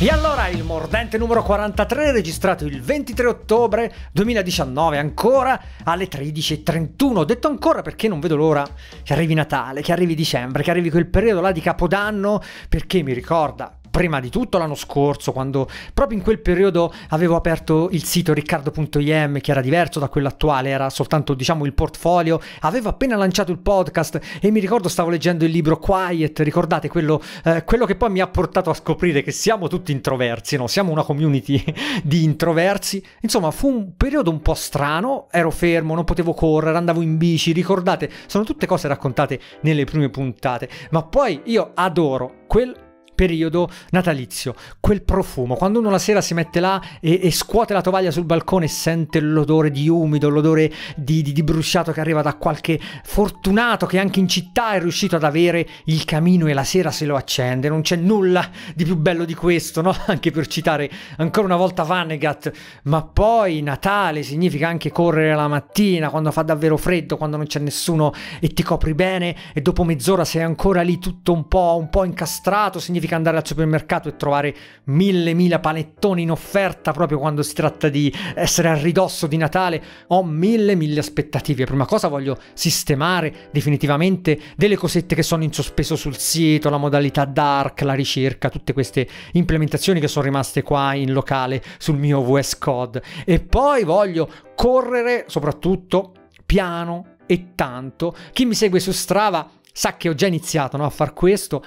E allora il mordente numero 43 registrato il 23 ottobre 2019 ancora alle 13.31. Ho detto ancora perché non vedo l'ora che arrivi Natale, che arrivi dicembre, che arrivi quel periodo là di Capodanno perché mi ricorda prima di tutto l'anno scorso, quando proprio in quel periodo avevo aperto il sito riccardo.im che era diverso da quello attuale, era soltanto diciamo il portfolio, avevo appena lanciato il podcast e mi ricordo stavo leggendo il libro Quiet, ricordate quello, eh, quello che poi mi ha portato a scoprire che siamo tutti introversi, no? siamo una community di introversi, insomma fu un periodo un po' strano, ero fermo, non potevo correre, andavo in bici, ricordate, sono tutte cose raccontate nelle prime puntate, ma poi io adoro quel periodo natalizio, quel profumo, quando uno la sera si mette là e, e scuote la tovaglia sul balcone e sente l'odore di umido, l'odore di, di, di, bruciato che arriva da qualche fortunato che anche in città è riuscito ad avere il camino e la sera se lo accende, non c'è nulla di più bello di questo, no? anche per citare ancora una volta Vanegat, ma poi Natale significa anche correre la mattina quando fa davvero freddo, quando non c'è nessuno e ti copri bene e dopo mezz'ora sei ancora lì tutto un po', un po' incastrato, significa significa andare al supermercato e trovare mille mila panettoni in offerta proprio quando si tratta di essere a ridosso di Natale, ho mille mille aspettative. Prima cosa voglio sistemare definitivamente delle cosette che sono in sospeso sul sito, la modalità dark, la ricerca, tutte queste implementazioni che sono rimaste qua in locale sul mio VS Code. E poi voglio correre soprattutto piano e tanto. Chi mi segue su Strava sa che ho già iniziato no, a far questo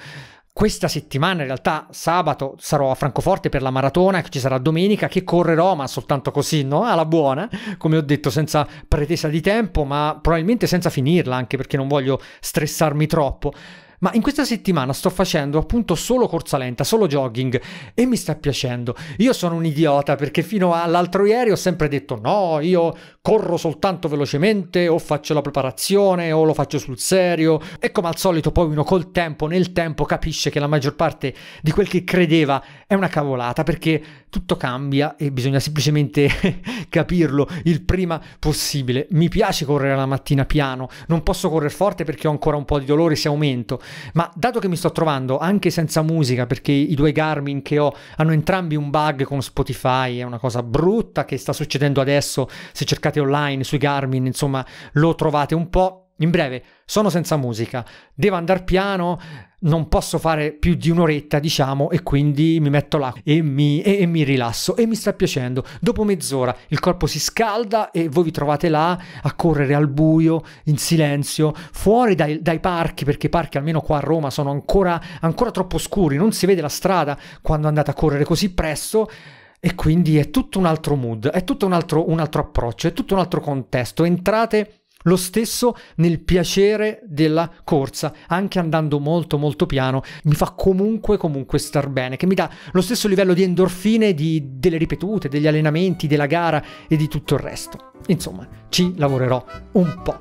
questa settimana, in realtà sabato, sarò a Francoforte per la maratona che ci sarà domenica, che correrò, ma soltanto così, no? Alla buona, come ho detto, senza pretesa di tempo, ma probabilmente senza finirla, anche perché non voglio stressarmi troppo ma in questa settimana sto facendo appunto solo corsa lenta, solo jogging e mi sta piacendo. Io sono un idiota perché fino all'altro ieri ho sempre detto no, io corro soltanto velocemente o faccio la preparazione o lo faccio sul serio e come al solito poi uno col tempo, nel tempo capisce che la maggior parte di quel che credeva è una cavolata perché tutto cambia e bisogna semplicemente capirlo il prima possibile. Mi piace correre la mattina piano, non posso correre forte perché ho ancora un po' di dolore se aumento, ma dato che mi sto trovando anche senza musica perché i due Garmin che ho hanno entrambi un bug con Spotify, è una cosa brutta che sta succedendo adesso, se cercate online sui Garmin, insomma, lo trovate un po' In breve, sono senza musica, devo andare piano, non posso fare più di un'oretta, diciamo, e quindi mi metto là e mi, e, e mi, rilasso e mi sta piacendo. Dopo mezz'ora il corpo si scalda e voi vi trovate là a correre al buio, in silenzio, fuori dai, dai parchi, perché i parchi almeno qua a Roma sono ancora, ancora troppo scuri, non si vede la strada quando andate a correre così presto. E quindi è tutto un altro mood, è tutto un altro, un altro approccio, è tutto un altro contesto. Entrate lo stesso nel piacere della corsa, anche andando molto molto piano, mi fa comunque comunque star bene, che mi dà lo stesso livello di endorfine di, delle ripetute, degli allenamenti, della gara e di tutto il resto. Insomma, ci lavorerò un po'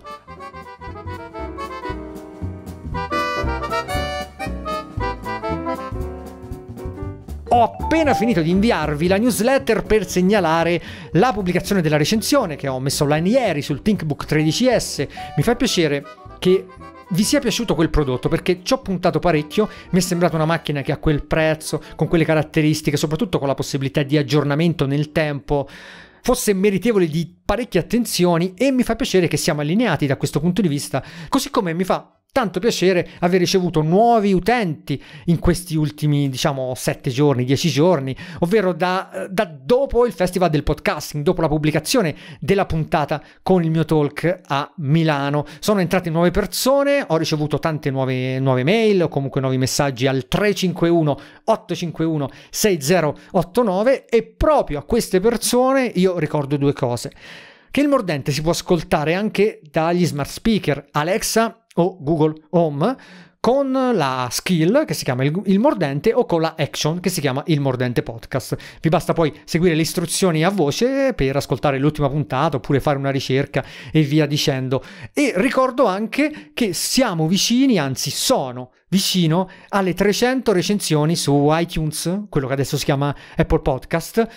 ho appena finito di inviarvi la newsletter per segnalare la pubblicazione della recensione che ho messo online ieri sul ThinkBook 13S. Mi fa piacere che vi sia piaciuto quel prodotto perché ci ho puntato parecchio, mi è sembrata una macchina che a quel prezzo, con quelle caratteristiche, soprattutto con la possibilità di aggiornamento nel tempo, fosse meritevole di parecchie attenzioni e mi fa piacere che siamo allineati da questo punto di vista, così come mi fa tanto piacere aver ricevuto nuovi utenti in questi ultimi, diciamo, sette giorni, dieci giorni, ovvero da, da, dopo il Festival del Podcasting, dopo la pubblicazione della puntata con il mio talk a Milano. Sono entrate nuove persone, ho ricevuto tante nuove, nuove mail o comunque nuovi messaggi al 351 851 6089 e proprio a queste persone io ricordo due cose. Che il mordente si può ascoltare anche dagli smart speaker Alexa o Google Home con la skill che si chiama il, il, mordente o con la action che si chiama il mordente podcast. Vi basta poi seguire le istruzioni a voce per ascoltare l'ultima puntata oppure fare una ricerca e via dicendo. E ricordo anche che siamo vicini, anzi sono vicino alle 300 recensioni su iTunes, quello che adesso si chiama Apple Podcast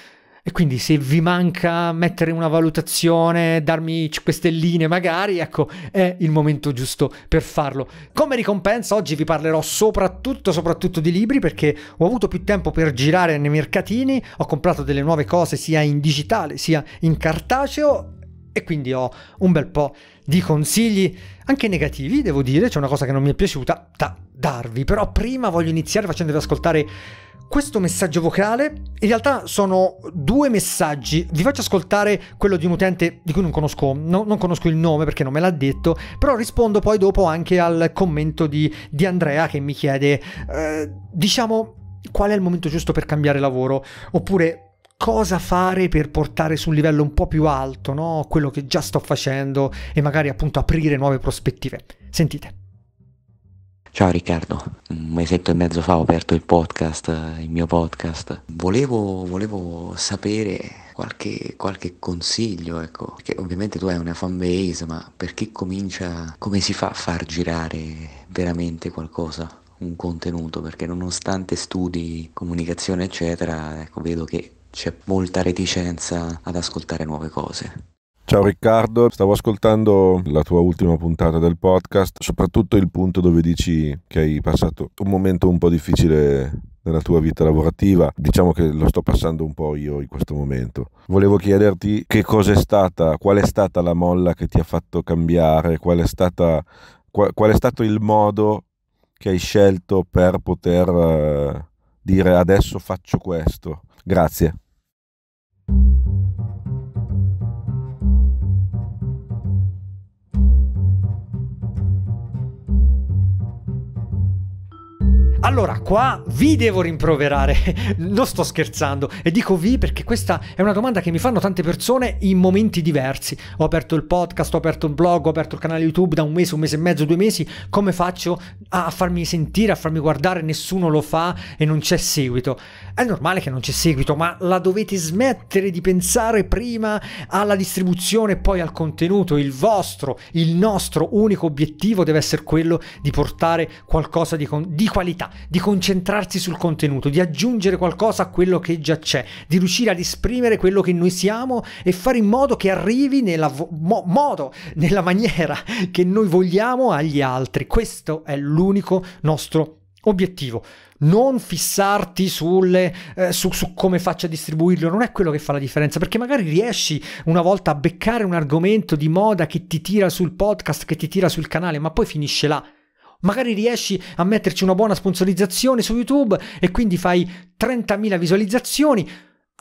e quindi se vi manca mettere una valutazione, darmi 5 stelline magari, ecco, è il momento giusto per farlo. Come ricompensa oggi vi parlerò soprattutto, soprattutto di libri perché ho avuto più tempo per girare nei mercatini, ho comprato delle nuove cose sia in digitale sia in cartaceo e quindi ho un bel po' di consigli, anche negativi devo dire, c'è una cosa che non mi è piaciuta da darvi, però prima voglio iniziare facendovi ascoltare questo messaggio vocale in realtà sono due messaggi. Vi faccio ascoltare quello di un utente di cui non conosco, no, non conosco il nome perché non me l'ha detto, però rispondo poi dopo anche al commento di, di Andrea che mi chiede, eh, diciamo, qual è il momento giusto per cambiare lavoro? Oppure cosa fare per portare su un livello un po' più alto no? quello che già sto facendo e magari appunto aprire nuove prospettive. Sentite. Ciao Riccardo, un mesetto e mezzo fa ho aperto il podcast, eh, il mio podcast. Volevo, volevo sapere qualche, qualche consiglio, ecco, perché ovviamente tu hai una fan base, ma per chi comincia, come si fa a far girare veramente qualcosa? un contenuto perché nonostante studi comunicazione eccetera ecco vedo che c'è molta reticenza ad ascoltare nuove cose Ciao Riccardo, stavo ascoltando la tua ultima puntata del podcast, soprattutto il punto dove dici che hai passato un momento un po' difficile nella tua vita lavorativa. Diciamo che lo sto passando un po' io in questo momento. Volevo chiederti che cosa è stata, qual è stata la molla che ti ha fatto cambiare, qual è, stata, qual, qual è stato il modo che hai scelto per poter eh, dire adesso faccio questo. Grazie. Allora, qua vi devo rimproverare, non sto scherzando, e dico vi perché questa è una domanda che mi fanno tante persone in momenti diversi. Ho aperto il podcast, ho aperto il blog, ho aperto il canale YouTube da un mese, un mese e mezzo, due mesi, come faccio a farmi sentire, a farmi guardare? Nessuno lo fa e non c'è seguito. È normale che non c'è seguito, ma la dovete smettere di pensare prima alla distribuzione e poi al contenuto. Il vostro, il nostro unico obiettivo deve essere quello di portare qualcosa di, con- di qualità di concentrarsi sul contenuto, di aggiungere qualcosa a quello che già c'è, di riuscire ad esprimere quello che noi siamo e fare in modo che arrivi nella vo- mo- modo, nella maniera che noi vogliamo agli altri. Questo è l'unico nostro obiettivo. Non fissarti sulle, eh, su, su, come faccio a distribuirlo, non è quello che fa la differenza, perché magari riesci una volta a beccare un argomento di moda che ti tira sul podcast, che ti tira sul canale, ma poi finisce là. Magari riesci a metterci una buona sponsorizzazione su YouTube e quindi fai 30.000 visualizzazioni.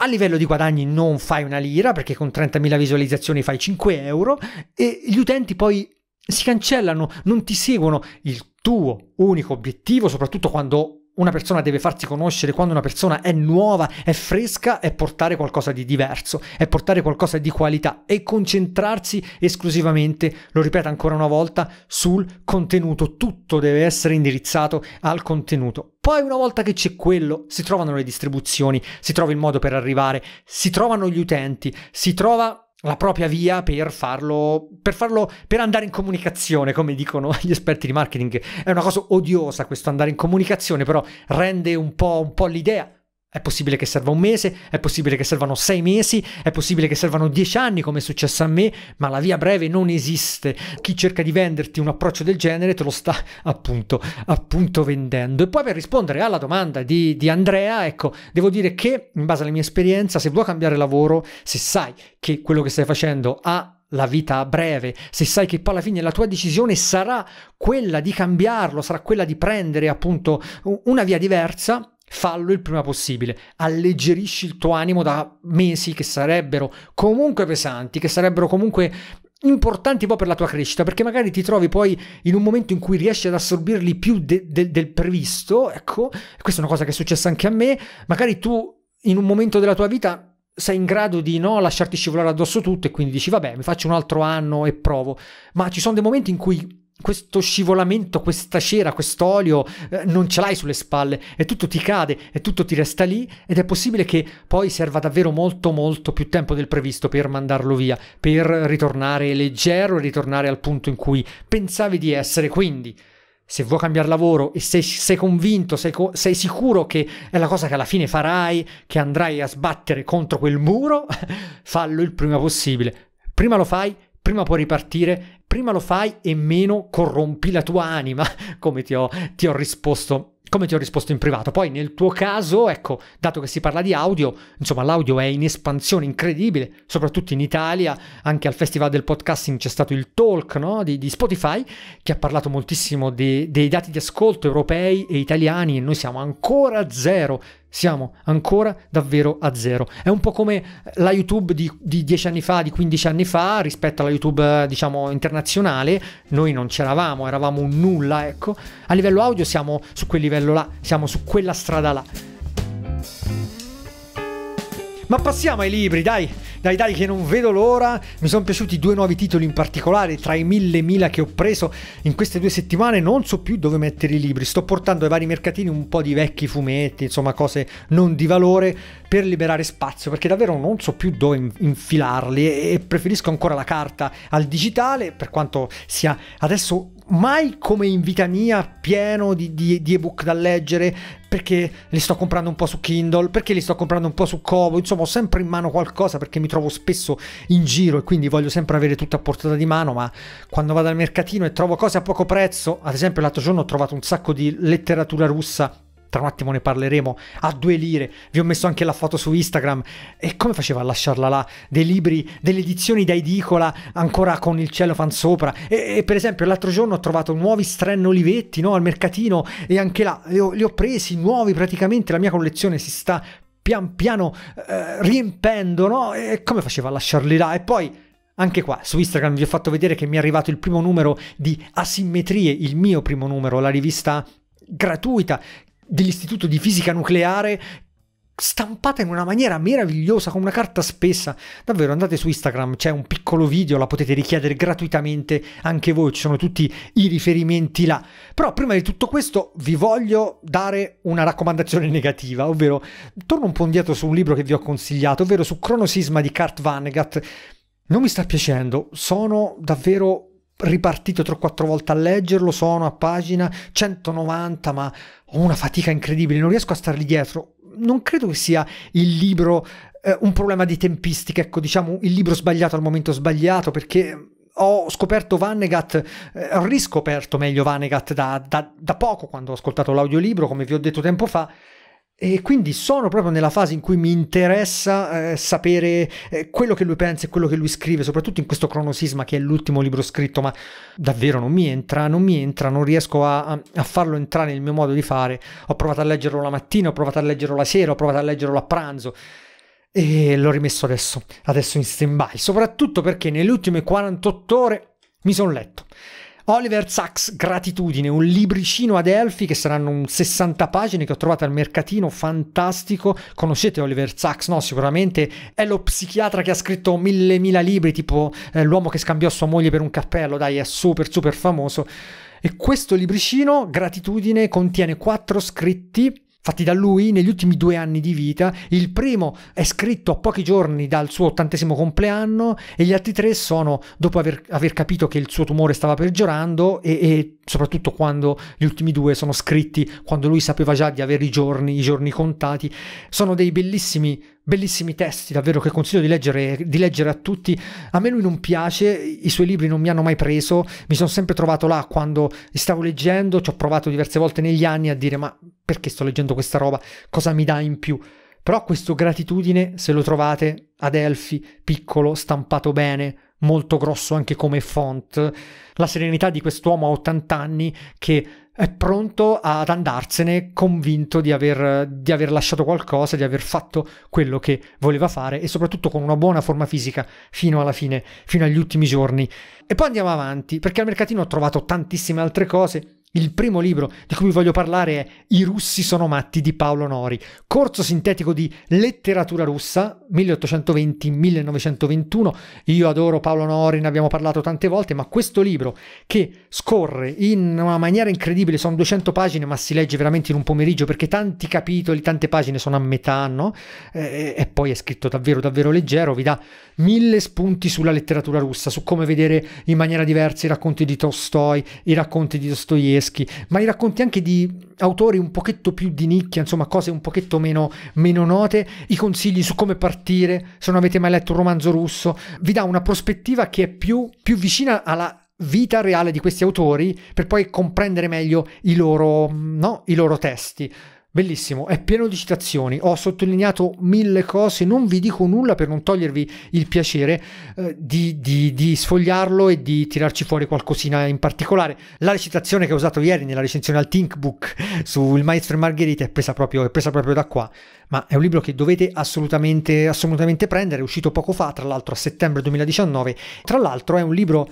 A livello di guadagni non fai una lira perché con 30.000 visualizzazioni fai 5 euro e gli utenti poi si cancellano, non ti seguono. Il tuo unico obiettivo, soprattutto quando una persona deve farsi conoscere quando una persona è nuova, è fresca, è portare qualcosa di diverso, è portare qualcosa di qualità e concentrarsi esclusivamente, lo ripeto ancora una volta, sul contenuto. Tutto deve essere indirizzato al contenuto. Poi una volta che c'è quello, si trovano le distribuzioni, si trova il modo per arrivare, si trovano gli utenti, si trova la propria via per farlo, per farlo, per andare in comunicazione, come dicono gli esperti di marketing. È una cosa odiosa questo andare in comunicazione, però rende un po', un po l'idea è possibile che serva un mese, è possibile che servano sei mesi, è possibile che servano dieci anni come è successo a me, ma la via breve non esiste. Chi cerca di venderti un approccio del genere te lo sta appunto, appunto vendendo. E poi per rispondere alla domanda di, di Andrea, ecco, devo dire che in base alla mia esperienza, se vuoi cambiare lavoro, se sai che quello che stai facendo ha la vita a breve, se sai che poi alla fine la tua decisione sarà quella di cambiarlo, sarà quella di prendere appunto una via diversa, Fallo il prima possibile, alleggerisci il tuo animo da mesi che sarebbero comunque pesanti, che sarebbero comunque importanti poi per la tua crescita, perché magari ti trovi poi in un momento in cui riesci ad assorbirli più de de del previsto, ecco, questa è una cosa che è successa anche a me, magari tu in un momento della tua vita sei in grado di no, lasciarti scivolare addosso tutto e quindi dici vabbè mi faccio un altro anno e provo, ma ci sono dei momenti in cui questo scivolamento, questa cera, quest'olio eh, non ce l'hai sulle spalle e tutto ti cade e tutto ti resta lì ed è possibile che poi serva davvero molto molto più tempo del previsto per mandarlo via, per ritornare leggero e ritornare al punto in cui pensavi di essere. Quindi, se vuoi cambiare lavoro e sei, sei convinto, sei, sei sicuro che è la cosa che alla fine farai, che andrai a sbattere contro quel muro, fallo il prima possibile. Prima lo fai prima puoi ripartire, prima lo fai e meno corrompi la tua anima, come ti ho, ti ho risposto come ti ho risposto in privato. Poi nel tuo caso, ecco, dato che si parla di audio, insomma l'audio è in espansione incredibile, soprattutto in Italia, anche al Festival del Podcasting c'è stato il talk no? di, di, Spotify che ha parlato moltissimo de, dei dati di ascolto europei e italiani e noi siamo ancora a zero, siamo ancora davvero a zero. È un po' come la YouTube di, di 10 anni fa, di 15 anni fa, rispetto alla YouTube, eh, diciamo, internazionale. Noi non c'eravamo, eravamo un nulla, ecco. A livello audio siamo su quel livello là, siamo su quella strada là. Ma passiamo ai libri, dai! Dai dai che non vedo l'ora, mi sono piaciuti due nuovi titoli in particolare, tra i mille mila che ho preso in queste due settimane non so più dove mettere i libri, sto portando ai vari mercatini un po' di vecchi fumetti, insomma cose non di valore per liberare spazio, perché davvero non so più dove infilarli e preferisco ancora la carta al digitale, per quanto sia adesso mai come in vita mia pieno di, di, di, ebook da leggere perché li sto comprando un po' su Kindle, perché li sto comprando un po' su Kobo, insomma ho sempre in mano qualcosa perché mi trovo spesso in giro e quindi voglio sempre avere tutto a portata di mano, ma quando vado al mercatino e trovo cose a poco prezzo, ad esempio l'altro giorno ho trovato un sacco di letteratura russa tra un attimo ne parleremo, a due lire, vi ho messo anche la foto su Instagram, e come faceva a lasciarla là? Dei libri, delle edizioni da edicola, ancora con il cellophane sopra, e, e per esempio l'altro giorno ho trovato nuovi Stren Olivetti, no? al mercatino, e anche là, li ho, li ho presi, nuovi praticamente, la mia collezione si sta pian piano eh, riempendo, no? E come faceva a lasciarli là? E poi... Anche qua su Instagram vi ho fatto vedere che mi è arrivato il primo numero di Asimmetrie, il mio primo numero, la rivista gratuita dell'Istituto di Fisica Nucleare stampata in una maniera meravigliosa, con una carta spessa. Davvero, andate su Instagram, c'è un piccolo video, la potete richiedere gratuitamente anche voi, ci sono tutti i riferimenti là. Però prima di tutto questo vi voglio dare una raccomandazione negativa, ovvero torno un po' indietro su un libro che vi ho consigliato, ovvero su Cronosisma di Kurt Vanegat Non mi sta piacendo, sono davvero ripartito 3-4 volte a leggerlo, sono a pagina 190, ma ho una fatica incredibile, non riesco a stargli dietro non credo che sia il libro eh, un problema di tempistica, ecco, diciamo il libro sbagliato al momento sbagliato, perché ho scoperto Vanegat, eh, ho riscoperto meglio Vanegat da, da, da poco quando ho ascoltato l'audiolibro, come vi ho detto tempo fa, e quindi sono proprio nella fase in cui mi interessa eh, sapere eh, quello che lui pensa e quello che lui scrive, soprattutto in questo cronosisma che è l'ultimo libro scritto, ma davvero non mi entra, non mi entra, non riesco a, a, farlo entrare nel mio modo di fare. Ho provato a leggerlo la mattina, ho provato a leggerlo la sera, ho provato a leggerlo a pranzo. E l'ho rimesso adesso, adesso in stand by, soprattutto perché nelle ultime 48 ore mi sono letto. Oliver Sacks Gratitudine, un libricino ad elfi che saranno 60 pagine che ho trovato al mercatino, fantastico. Conoscete Oliver Sacks? No, sicuramente è lo psichiatra che ha scritto mille mila libri, tipo eh, L'uomo che scambiò sua moglie per un cappello, dai, è super super famoso. E questo libricino, Gratitudine, contiene quattro scritti fatti da lui negli ultimi due anni di vita. Il primo è scritto a pochi giorni dal suo ottantesimo compleanno e gli altri tre sono dopo aver, aver capito che il suo tumore stava peggiorando e, e, soprattutto quando gli ultimi due sono scritti quando lui sapeva già di avere i giorni, i giorni contati. Sono dei bellissimi bellissimi testi davvero che consiglio di leggere, di leggere, a tutti. A me lui non piace, i suoi libri non mi hanno mai preso, mi sono sempre trovato là quando li stavo leggendo, ci ho provato diverse volte negli anni a dire ma perché sto leggendo questa roba, cosa mi dà in più? Però questo gratitudine, se lo trovate ad Elfi, piccolo, stampato bene, molto grosso anche come font, la serenità di quest'uomo a 80 anni che è pronto ad andarsene convinto di aver, di aver, lasciato qualcosa, di aver fatto quello che voleva fare e soprattutto con una buona forma fisica fino alla fine, fino agli ultimi giorni. E poi andiamo avanti, perché al mercatino ho trovato tantissime altre cose il primo libro di cui voglio parlare è I russi sono matti di Paolo Nori, corso sintetico di letteratura russa 1820-1921. Io adoro Paolo Nori, ne abbiamo parlato tante volte, ma questo libro che scorre in una maniera incredibile, sono 200 pagine, ma si legge veramente in un pomeriggio perché tanti capitoli, tante pagine sono a metà, no? E, e poi è scritto davvero davvero leggero, vi dà mille spunti sulla letteratura russa, su come vedere in maniera diversa i racconti di Tolstoi, i racconti di Dostoevsky polizieschi, ma i racconti anche di autori un pochetto più di nicchia, insomma cose un pochetto meno, meno note, i consigli su come partire, se non avete mai letto un romanzo russo, vi dà una prospettiva che è più, più vicina alla vita reale di questi autori per poi comprendere meglio i loro, no, i loro testi. Bellissimo, è pieno di citazioni, ho sottolineato mille cose, non vi dico nulla per non togliervi il piacere eh, di, di, di, sfogliarlo e di tirarci fuori qualcosina in particolare. La recitazione che ho usato ieri nella recensione al Think Book sul Maestro e Margherita è presa, proprio, è presa proprio da qua, ma è un libro che dovete assolutamente, assolutamente prendere, è uscito poco fa, tra l'altro a settembre 2019, tra l'altro è un libro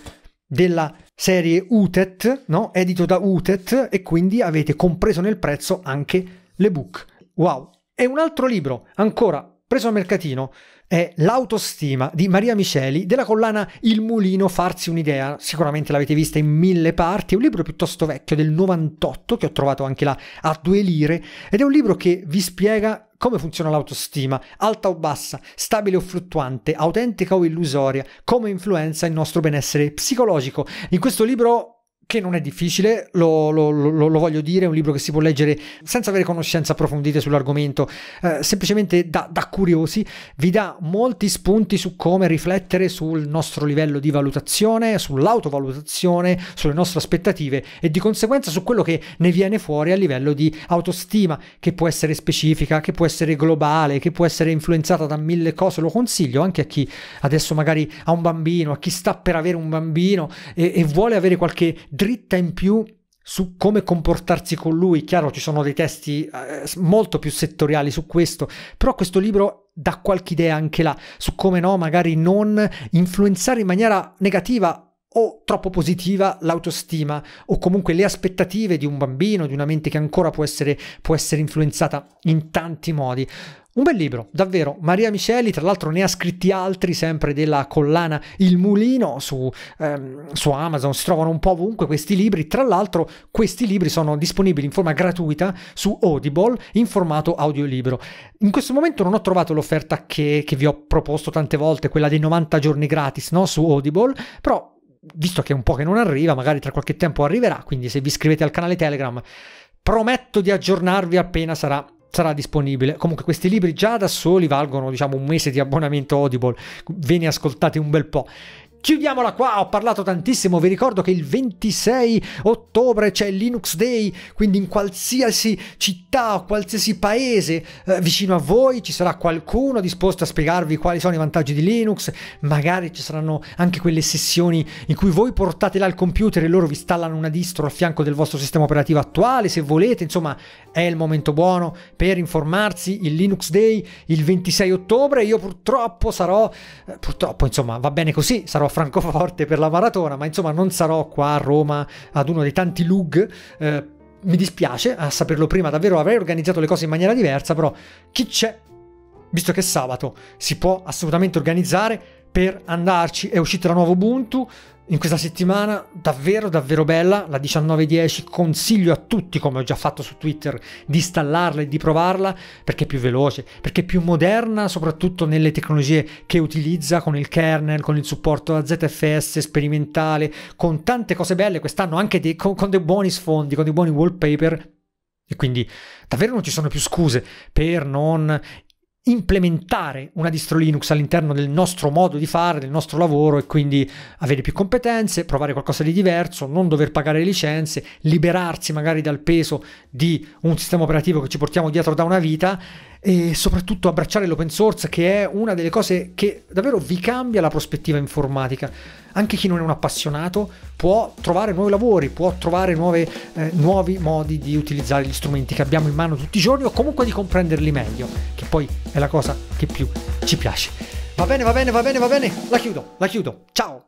della serie UTET, no? edito da UTET e quindi avete compreso nel prezzo anche le Book. Wow. E un altro libro, ancora preso a mercatino, è L'autostima di Maria Miceli della collana Il Mulino Farsi un'idea, sicuramente l'avete vista in mille parti, è un libro piuttosto vecchio del 98 che ho trovato anche là a due lire ed è un libro che vi spiega come funziona l'autostima, alta o bassa, stabile o fluttuante, autentica o illusoria, come influenza il nostro benessere psicologico. In questo libro che non è difficile, lo, lo, lo, lo, voglio dire, è un libro che si può leggere senza avere conoscenze approfondite sull'argomento, eh, semplicemente da, da, curiosi, vi dà molti spunti su come riflettere sul nostro livello di valutazione, sull'autovalutazione, sulle nostre aspettative e di conseguenza su quello che ne viene fuori a livello di autostima, che può essere specifica, che può essere globale, che può essere influenzata da mille cose, lo consiglio anche a chi adesso magari ha un bambino, a chi sta per avere un bambino e, e vuole avere qualche dritta in più su come comportarsi con lui. Chiaro, ci sono dei testi eh, molto più settoriali su questo, però questo libro dà qualche idea anche là su come no, magari non influenzare in maniera negativa o troppo positiva l'autostima o comunque le aspettative di un bambino, di una mente che ancora può essere, può essere influenzata in tanti modi. Un bel libro, davvero. Maria Miceli, tra l'altro, ne ha scritti altri, sempre della collana Il Mulino, su, ehm, su, Amazon, si trovano un po' ovunque questi libri. Tra l'altro, questi libri sono disponibili in forma gratuita su Audible, in formato audiolibro. In questo momento non ho trovato l'offerta che, che vi ho proposto tante volte, quella dei 90 giorni gratis no? su Audible, però visto che è un po' che non arriva, magari tra qualche tempo arriverà, quindi se vi iscrivete al canale Telegram prometto di aggiornarvi appena sarà, sarà disponibile. Comunque questi libri già da soli valgono diciamo un mese di abbonamento Audible, ve ne ascoltate un bel po'. Chiudiamola qua, ho parlato tantissimo, vi ricordo che il 26 ottobre c'è Linux Day, quindi in qualsiasi città o qualsiasi paese eh, vicino a voi ci sarà qualcuno disposto a spiegarvi quali sono i vantaggi di Linux, magari ci saranno anche quelle sessioni in cui voi portate là il computer e loro vi installano una distro a fianco del vostro sistema operativo attuale, se volete, insomma è il momento buono per informarsi, il Linux Day il 26 ottobre, io purtroppo sarò, eh, purtroppo insomma va bene così, sarò a Francoforte per la maratona, ma insomma non sarò qua a Roma ad uno dei tanti lug. Eh, mi dispiace a saperlo prima, davvero avrei organizzato le cose in maniera diversa, però chi c'è? Visto che è sabato si può assolutamente organizzare, per andarci è uscita la nuova Ubuntu in questa settimana davvero davvero bella la 1910 consiglio a tutti come ho già fatto su Twitter di installarla e di provarla perché è più veloce perché è più moderna soprattutto nelle tecnologie che utilizza con il kernel con il supporto a ZFS sperimentale con tante cose belle quest'anno anche dei, con, con dei buoni sfondi con dei buoni wallpaper e quindi davvero non ci sono più scuse per non implementare una distro Linux all'interno del nostro modo di fare, del nostro lavoro e quindi avere più competenze, provare qualcosa di diverso, non dover pagare licenze, liberarsi magari dal peso di un sistema operativo che ci portiamo dietro da una vita e soprattutto abbracciare l'open source che è una delle cose che davvero vi cambia la prospettiva informatica anche chi non è un appassionato può trovare nuovi lavori, può trovare nuove, eh, nuovi modi di utilizzare gli strumenti che abbiamo in mano tutti i giorni o comunque di comprenderli meglio, che poi è la cosa che più ci piace. Va bene, va bene, va bene, va bene, la chiudo, la chiudo. Ciao!